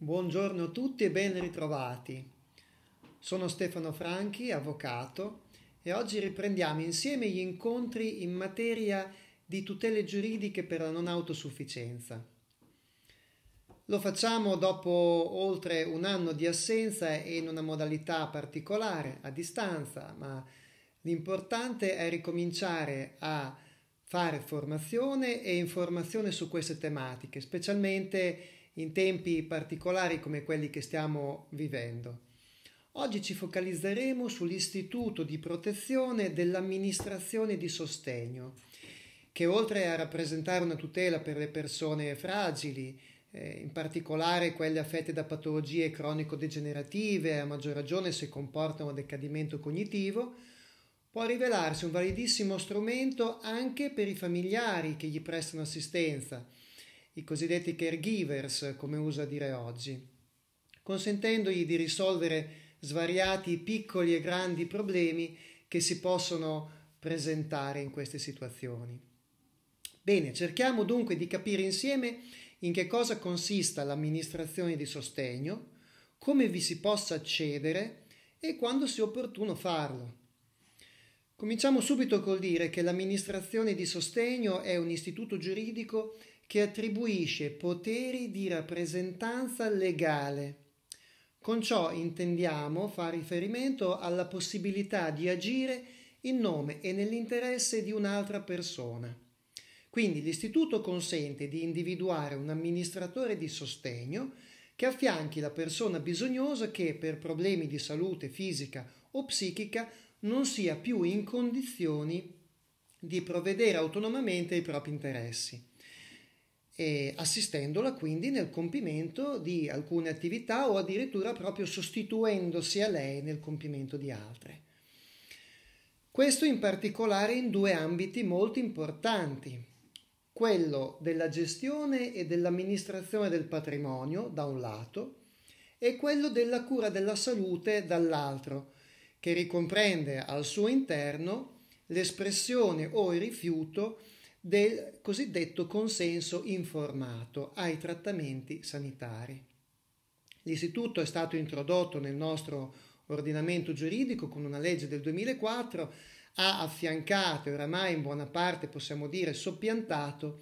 Buongiorno a tutti e ben ritrovati. Sono Stefano Franchi, avvocato, e oggi riprendiamo insieme gli incontri in materia di tutele giuridiche per la non autosufficienza. Lo facciamo dopo oltre un anno di assenza e in una modalità particolare, a distanza, ma l'importante è ricominciare a fare formazione e informazione su queste tematiche, specialmente in tempi particolari come quelli che stiamo vivendo. Oggi ci focalizzeremo sull'istituto di protezione dell'amministrazione di sostegno, che oltre a rappresentare una tutela per le persone fragili, eh, in particolare quelle affette da patologie cronico-degenerative, a maggior ragione se comportano decadimento cognitivo, può rivelarsi un validissimo strumento anche per i familiari che gli prestano assistenza, i cosiddetti caregivers, come usa dire oggi, consentendogli di risolvere svariati piccoli e grandi problemi che si possono presentare in queste situazioni. Bene, cerchiamo dunque di capire insieme in che cosa consista l'amministrazione di sostegno, come vi si possa accedere e quando sia opportuno farlo. Cominciamo subito col dire che l'amministrazione di sostegno è un istituto giuridico che attribuisce poteri di rappresentanza legale. Con ciò intendiamo fare riferimento alla possibilità di agire in nome e nell'interesse di un'altra persona. Quindi l'istituto consente di individuare un amministratore di sostegno che affianchi la persona bisognosa che per problemi di salute fisica o psichica non sia più in condizioni di provvedere autonomamente ai propri interessi eh, assistendola quindi nel compimento di alcune attività o addirittura proprio sostituendosi a lei nel compimento di altre. Questo in particolare in due ambiti molto importanti, quello della gestione e dell'amministrazione del patrimonio da un lato e quello della cura della salute dall'altro, che ricomprende al suo interno l'espressione o il rifiuto del cosiddetto consenso informato ai trattamenti sanitari. L'istituto è stato introdotto nel nostro ordinamento giuridico con una legge del 2004, ha affiancato e oramai in buona parte possiamo dire soppiantato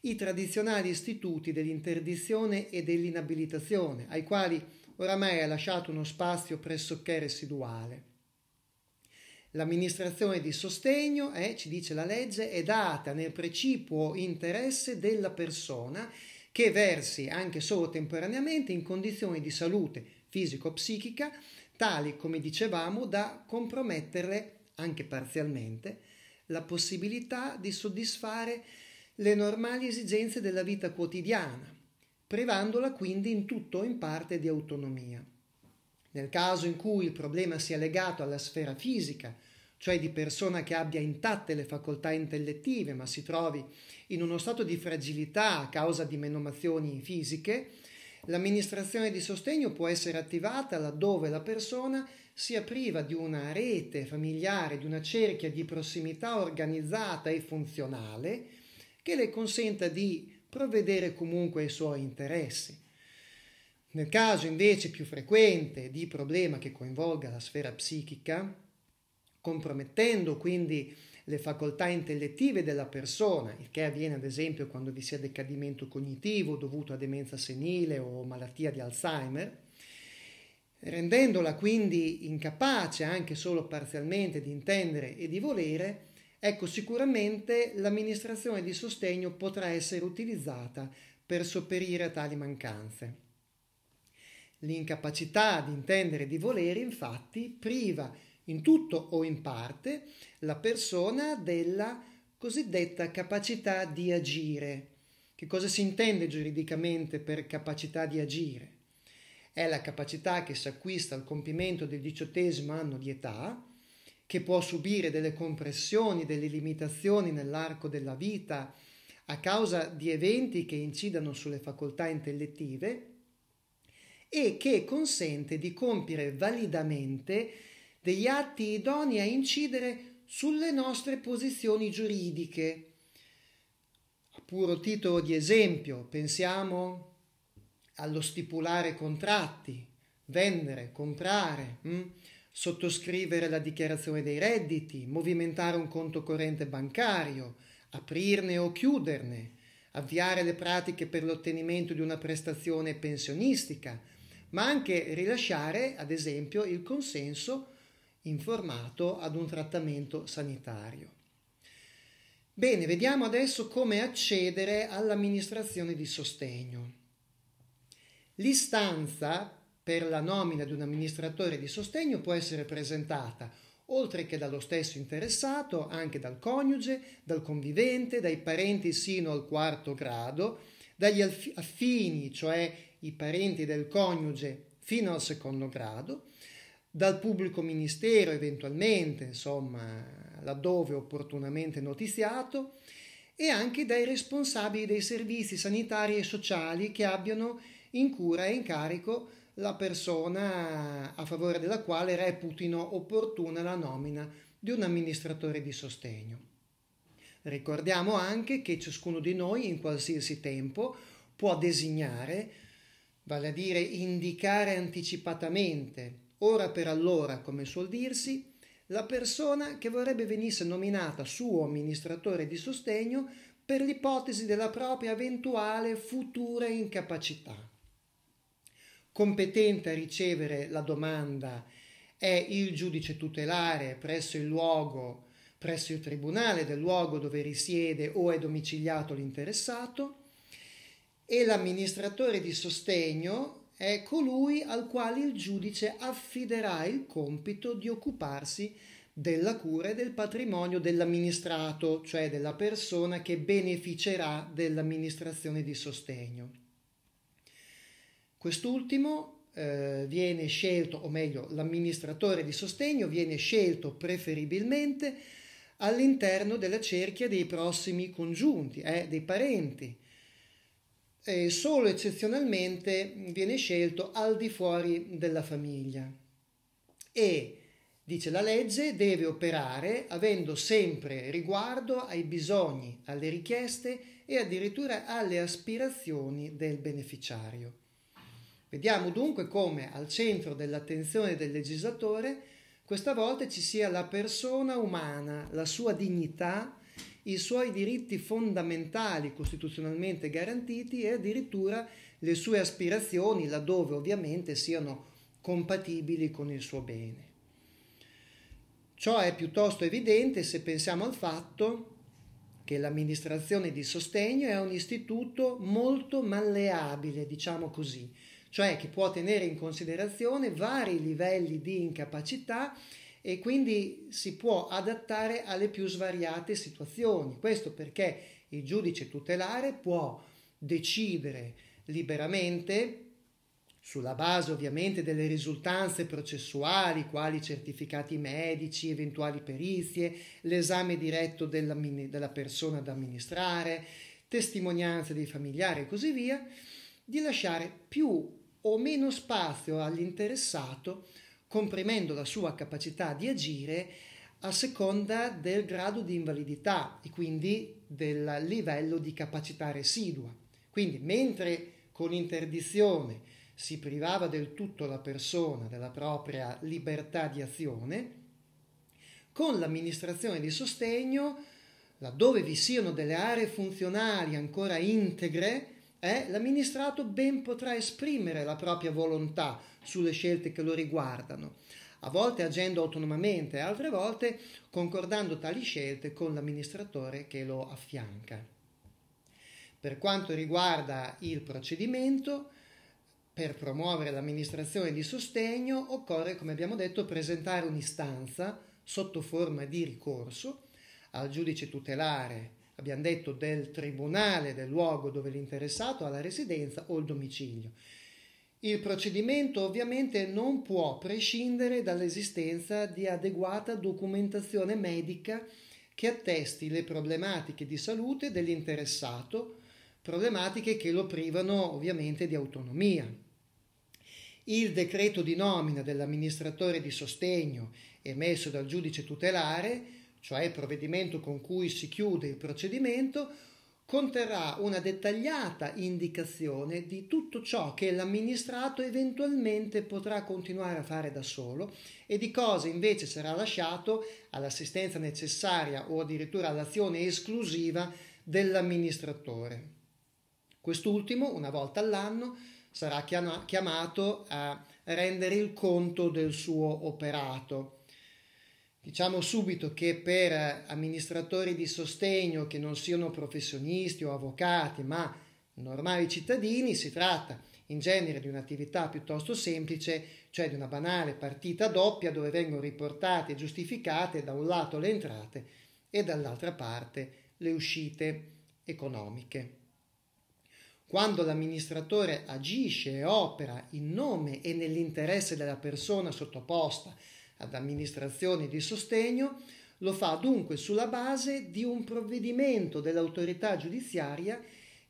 i tradizionali istituti dell'interdizione e dell'inabilitazione, ai quali oramai è lasciato uno spazio pressoché residuale. L'amministrazione di sostegno, eh, ci dice la legge, è data nel precipuo interesse della persona che versi anche solo temporaneamente in condizioni di salute fisico-psichica tali, come dicevamo, da comprometterle anche parzialmente la possibilità di soddisfare le normali esigenze della vita quotidiana, privandola quindi in tutto o in parte di autonomia. Nel caso in cui il problema sia legato alla sfera fisica, cioè di persona che abbia intatte le facoltà intellettive ma si trovi in uno stato di fragilità a causa di menomazioni fisiche, l'amministrazione di sostegno può essere attivata laddove la persona sia priva di una rete familiare, di una cerchia di prossimità organizzata e funzionale che le consenta di provvedere comunque ai suoi interessi. Nel caso invece più frequente di problema che coinvolga la sfera psichica, compromettendo quindi le facoltà intellettive della persona, il che avviene ad esempio quando vi sia decadimento cognitivo dovuto a demenza senile o malattia di Alzheimer, rendendola quindi incapace anche solo parzialmente di intendere e di volere, ecco sicuramente l'amministrazione di sostegno potrà essere utilizzata per sopperire a tali mancanze. L'incapacità di intendere e di volere, infatti, priva in tutto o in parte la persona della cosiddetta capacità di agire. Che cosa si intende giuridicamente per capacità di agire? È la capacità che si acquista al compimento del diciottesimo anno di età, che può subire delle compressioni, delle limitazioni nell'arco della vita a causa di eventi che incidano sulle facoltà intellettive e che consente di compiere validamente degli atti idonei a incidere sulle nostre posizioni giuridiche. A puro titolo di esempio, pensiamo allo stipulare contratti, vendere, comprare, mh? Hm? sottoscrivere la dichiarazione dei redditi, movimentare un conto corrente bancario, aprirne o chiuderne, avviare le pratiche per l'ottenimento di una prestazione pensionistica, ma anche rilasciare, ad esempio, il consenso informato ad un trattamento sanitario. Bene, vediamo adesso come accedere all'amministrazione di sostegno. L'istanza per la nomina di un amministratore di sostegno può essere presentata oltre che dallo stesso interessato, anche dal coniuge, dal convivente, dai parenti sino al quarto grado, dagli affini, cioè i parenti del coniuge fino al secondo grado, dal pubblico ministero eventualmente, insomma, laddove opportunamente notiziato, e anche dai responsabili dei servizi sanitari e sociali che abbiano in cura e in carico la persona a favore della quale reputino opportuna la nomina di un amministratore di sostegno. Ricordiamo anche che ciascuno di noi in qualsiasi tempo può designare vale a dire indicare anticipatamente, ora per allora, come suol dirsi, la persona che vorrebbe venisse nominata suo amministratore di sostegno per l'ipotesi della propria eventuale futura incapacità. Competente a ricevere la domanda è il giudice tutelare presso il luogo, presso il tribunale del luogo dove risiede o è domiciliato l'interessato, e l'amministratore di sostegno è colui al quale il giudice affiderà il compito di occuparsi della cura e del patrimonio dell'amministrato, cioè della persona che beneficerà dell'amministrazione di sostegno. Quest'ultimo eh, viene scelto, o meglio, l'amministratore di sostegno viene scelto preferibilmente all'interno della cerchia dei prossimi congiunti, eh, dei parenti, eh, solo eccezionalmente viene scelto al di fuori della famiglia e, dice la legge, deve operare avendo sempre riguardo ai bisogni, alle richieste e addirittura alle aspirazioni del beneficiario. Vediamo dunque come al centro dell'attenzione del legislatore questa volta ci sia la persona umana, la sua dignità, i suoi diritti fondamentali costituzionalmente garantiti e addirittura le sue aspirazioni laddove ovviamente siano compatibili con il suo bene. Ciò è piuttosto evidente se pensiamo al fatto che l'amministrazione di sostegno è un istituto molto malleabile, diciamo così, cioè che può tenere in considerazione vari livelli di incapacità e quindi si può adattare alle più svariate situazioni. Questo perché il giudice tutelare può decidere liberamente sulla base ovviamente delle risultanze processuali, quali certificati medici, eventuali perizie, l'esame diretto della, della persona da amministrare, testimonianze dei familiari e così via, di lasciare più o meno spazio all'interessato comprimendo la sua capacità di agire a seconda del grado di invalidità e quindi del livello di capacità residua. Quindi mentre con interdizione si privava del tutto la persona della propria libertà di azione, con l'amministrazione di sostegno, laddove vi siano delle aree funzionali ancora integre, eh, l'amministrato ben potrà esprimere la propria volontà sulle scelte che lo riguardano, a volte agendo autonomamente, altre volte concordando tali scelte con l'amministratore che lo affianca. Per quanto riguarda il procedimento, per promuovere l'amministrazione di sostegno occorre, come abbiamo detto, presentare un'istanza sotto forma di ricorso al giudice tutelare abbiamo detto, del tribunale, del luogo dove l'interessato ha la residenza o il domicilio. Il procedimento ovviamente non può prescindere dall'esistenza di adeguata documentazione medica che attesti le problematiche di salute dell'interessato, problematiche che lo privano ovviamente di autonomia. Il decreto di nomina dell'amministratore di sostegno emesso dal giudice tutelare cioè il provvedimento con cui si chiude il procedimento, conterrà una dettagliata indicazione di tutto ciò che l'amministrato eventualmente potrà continuare a fare da solo e di cosa invece sarà lasciato all'assistenza necessaria o addirittura all'azione esclusiva dell'amministratore. Quest'ultimo, una volta all'anno, sarà chiamato a rendere il conto del suo operato Diciamo subito che per amministratori di sostegno che non siano professionisti o avvocati, ma normali cittadini, si tratta in genere di un'attività piuttosto semplice, cioè di una banale partita doppia dove vengono riportate e giustificate da un lato le entrate e dall'altra parte le uscite economiche. Quando l'amministratore agisce e opera in nome e nell'interesse della persona sottoposta ad amministrazioni di sostegno, lo fa dunque sulla base di un provvedimento dell'autorità giudiziaria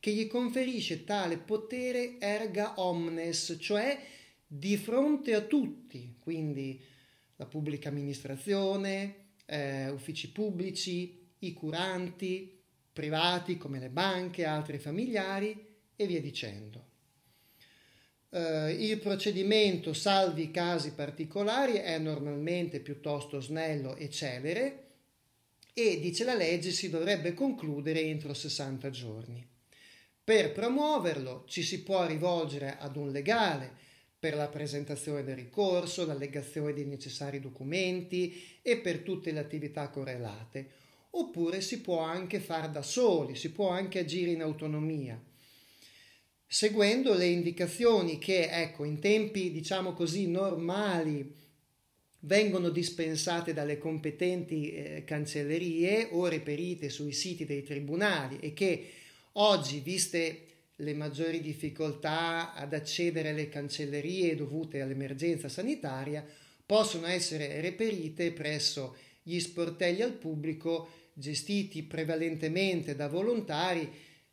che gli conferisce tale potere erga omnes, cioè di fronte a tutti, quindi la pubblica amministrazione, eh, uffici pubblici, i curanti, privati come le banche, altri familiari e via dicendo. Eh, il procedimento, salvi i casi particolari, è normalmente piuttosto snello e celere e, dice la legge, si dovrebbe concludere entro 60 giorni. Per promuoverlo ci si può rivolgere ad un legale per la presentazione del ricorso, l'allegazione dei necessari documenti e per tutte le attività correlate. Oppure si può anche far da soli, si può anche agire in autonomia seguendo le indicazioni che, ecco, in tempi diciamo così normali vengono dispensate dalle competenti eh, cancellerie o reperite sui siti dei tribunali e che oggi, viste le maggiori difficoltà ad accedere alle cancellerie dovute all'emergenza sanitaria, possono essere reperite presso gli sportelli al pubblico gestiti prevalentemente da volontari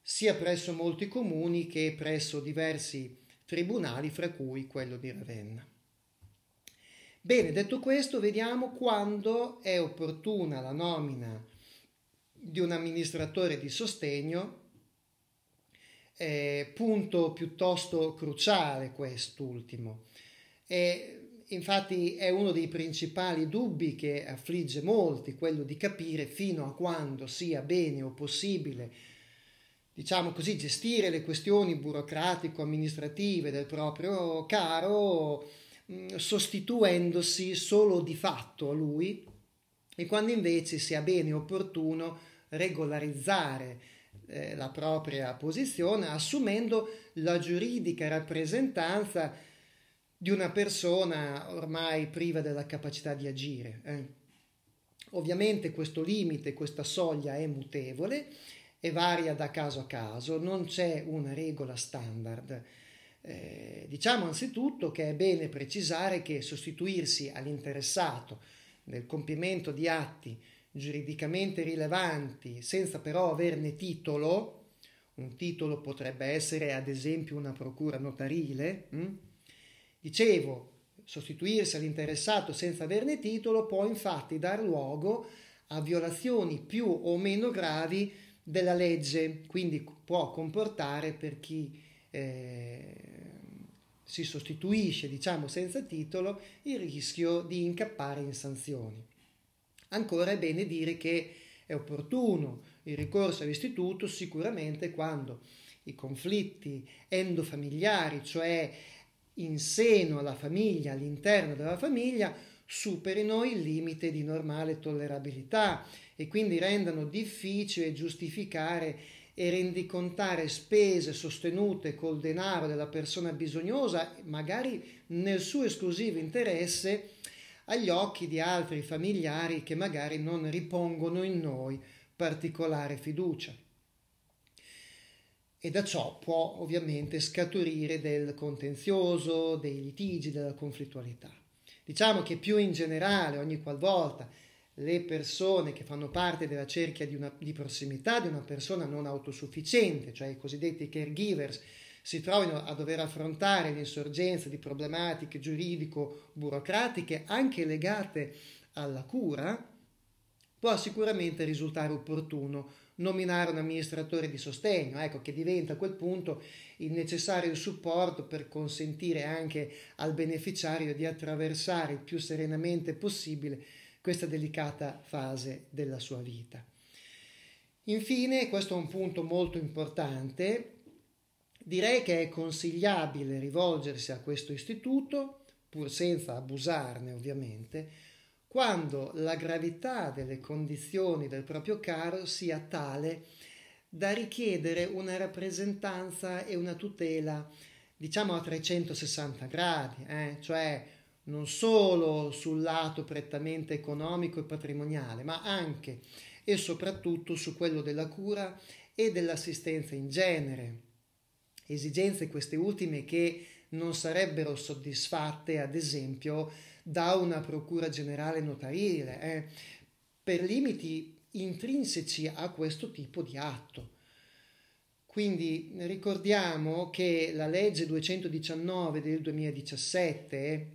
sia presso molti comuni che presso diversi tribunali, fra cui quello di Ravenna. Bene, detto questo, vediamo quando è opportuna la nomina di un amministratore di sostegno, eh, punto piuttosto cruciale quest'ultimo. E infatti è uno dei principali dubbi che affligge molti, quello di capire fino a quando sia bene o possibile diciamo così, gestire le questioni burocratico-amministrative del proprio caro mm, sostituendosi solo di fatto a lui e quando invece sia bene e opportuno regolarizzare eh, la propria posizione assumendo la giuridica rappresentanza di una persona ormai priva della capacità di agire. Eh. Ovviamente questo limite, questa soglia è mutevole e varia da caso a caso, non c'è una regola standard. Eh, diciamo anzitutto che è bene precisare che sostituirsi all'interessato nel compimento di atti giuridicamente rilevanti senza però averne titolo, un titolo potrebbe essere ad esempio una procura notarile, mh? Hm? dicevo, sostituirsi all'interessato senza averne titolo può infatti dar luogo a violazioni più o meno gravi della legge, quindi può comportare per chi eh, si sostituisce, diciamo senza titolo, il rischio di incappare in sanzioni. Ancora è bene dire che è opportuno il ricorso all'istituto sicuramente quando i conflitti endofamiliari, cioè in seno alla famiglia, all'interno della famiglia, superino il limite di normale tollerabilità e quindi rendano difficile giustificare e rendicontare spese sostenute col denaro della persona bisognosa, magari nel suo esclusivo interesse, agli occhi di altri familiari che magari non ripongono in noi particolare fiducia. E da ciò può ovviamente scaturire del contenzioso, dei litigi, della conflittualità. Diciamo che più in generale, ogni qualvolta le persone che fanno parte della cerchia di, una, di prossimità di una persona non autosufficiente, cioè i cosiddetti caregivers, si trovino a dover affrontare l'insorgenza di problematiche giuridico-burocratiche anche legate alla cura, può sicuramente risultare opportuno nominare un amministratore di sostegno, ecco, che diventa a quel punto il necessario supporto per consentire anche al beneficiario di attraversare il più serenamente possibile questa delicata fase della sua vita. Infine, questo è un punto molto importante, direi che è consigliabile rivolgersi a questo istituto, pur senza abusarne ovviamente, quando la gravità delle condizioni del proprio caro sia tale da richiedere una rappresentanza e una tutela, diciamo a 360 gradi, eh? cioè non solo sul lato prettamente economico e patrimoniale, ma anche e soprattutto su quello della cura e dell'assistenza in genere. Esigenze queste ultime che non sarebbero soddisfatte, ad esempio, da una procura generale notarile, eh, per limiti intrinseci a questo tipo di atto. Quindi ricordiamo che la legge 219 del 2017,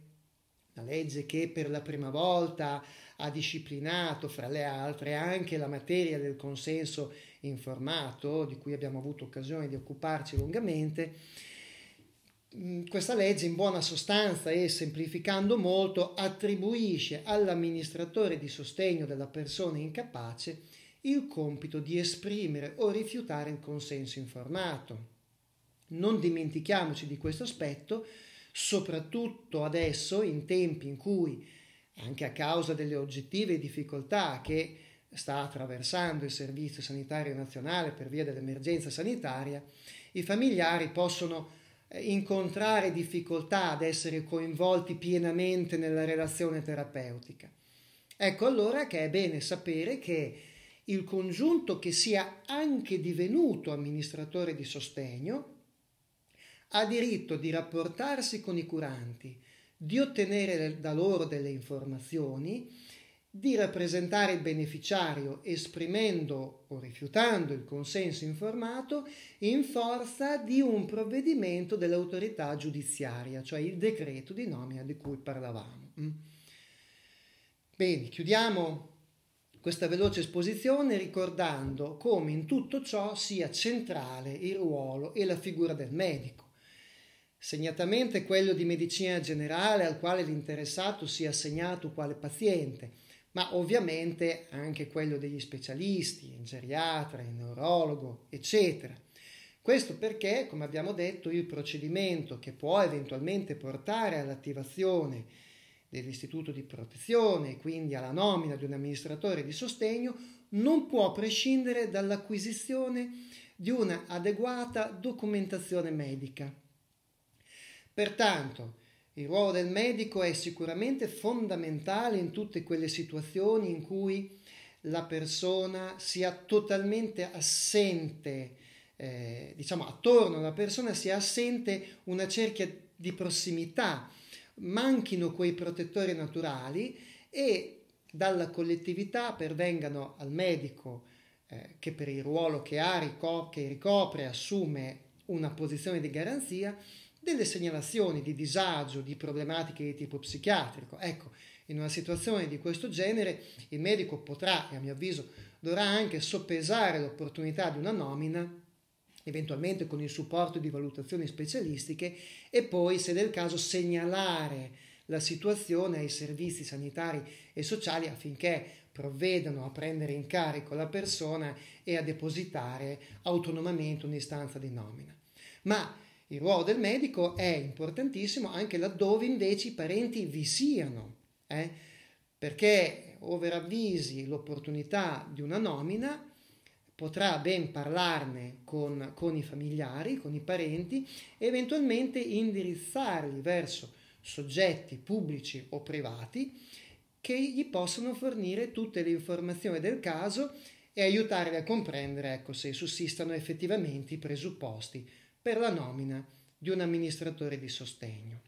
la legge che per la prima volta ha disciplinato, fra le altre, anche la materia del consenso informato, di cui abbiamo avuto occasione di occuparci lungamente, Mm, questa legge in buona sostanza e semplificando molto attribuisce all'amministratore di sostegno della persona incapace il compito di esprimere o rifiutare il consenso informato. Non dimentichiamoci di questo aspetto, soprattutto adesso in tempi in cui, anche a causa delle oggettive difficoltà che sta attraversando il Servizio Sanitario Nazionale per via dell'emergenza sanitaria, i familiari possono incontrare difficoltà ad essere coinvolti pienamente nella relazione terapeutica. Ecco allora che è bene sapere che il congiunto che sia anche divenuto amministratore di sostegno ha diritto di rapportarsi con i curanti, di ottenere da loro delle informazioni di rappresentare il beneficiario esprimendo o rifiutando il consenso informato in forza di un provvedimento dell'autorità giudiziaria, cioè il decreto di nomina di cui parlavamo. Mm. Bene, chiudiamo questa veloce esposizione ricordando come in tutto ciò sia centrale il ruolo e la figura del medico segnatamente quello di medicina generale al quale l'interessato sia assegnato quale paziente, ma ovviamente anche quello degli specialisti, in geriatra, in neurologo, eccetera. Questo perché, come abbiamo detto, il procedimento che può eventualmente portare all'attivazione dell'istituto di protezione e quindi alla nomina di un amministratore di sostegno non può prescindere dall'acquisizione di una adeguata documentazione medica. Pertanto, il ruolo del medico è sicuramente fondamentale in tutte quelle situazioni in cui la persona sia totalmente assente, eh, diciamo attorno alla persona sia assente una cerchia di prossimità, manchino quei protettori naturali e dalla collettività pervengano al medico eh, che per il ruolo che ha, ricopre, che ricopre, assume una posizione di garanzia, delle segnalazioni di disagio, di problematiche di tipo psichiatrico. Ecco, in una situazione di questo genere il medico potrà, e a mio avviso dovrà anche soppesare l'opportunità di una nomina, eventualmente con il supporto di valutazioni specialistiche, e poi, se del caso, segnalare la situazione ai servizi sanitari e sociali affinché provvedano a prendere in carico la persona e a depositare autonomamente un'istanza di nomina. Ma il ruolo del medico è importantissimo anche laddove invece i parenti vi siano, eh? perché ove avvisi l'opportunità di una nomina potrà ben parlarne con, con i familiari, con i parenti e eventualmente indirizzarli verso soggetti pubblici o privati che gli possano fornire tutte le informazioni del caso e aiutarli a comprendere ecco, se sussistano effettivamente i presupposti per la nomina di un amministratore di sostegno.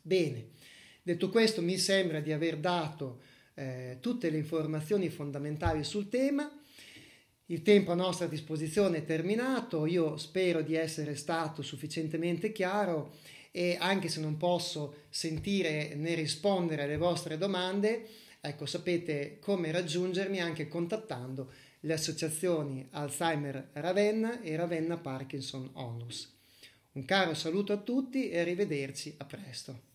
Bene, detto questo mi sembra di aver dato eh, tutte le informazioni fondamentali sul tema. Il tempo a nostra disposizione è terminato, io spero di essere stato sufficientemente chiaro e anche se non posso sentire né rispondere alle vostre domande, ecco sapete come raggiungermi anche contattando le associazioni Alzheimer Ravenna e Ravenna Parkinson Onlus. Un caro saluto a tutti e arrivederci a presto.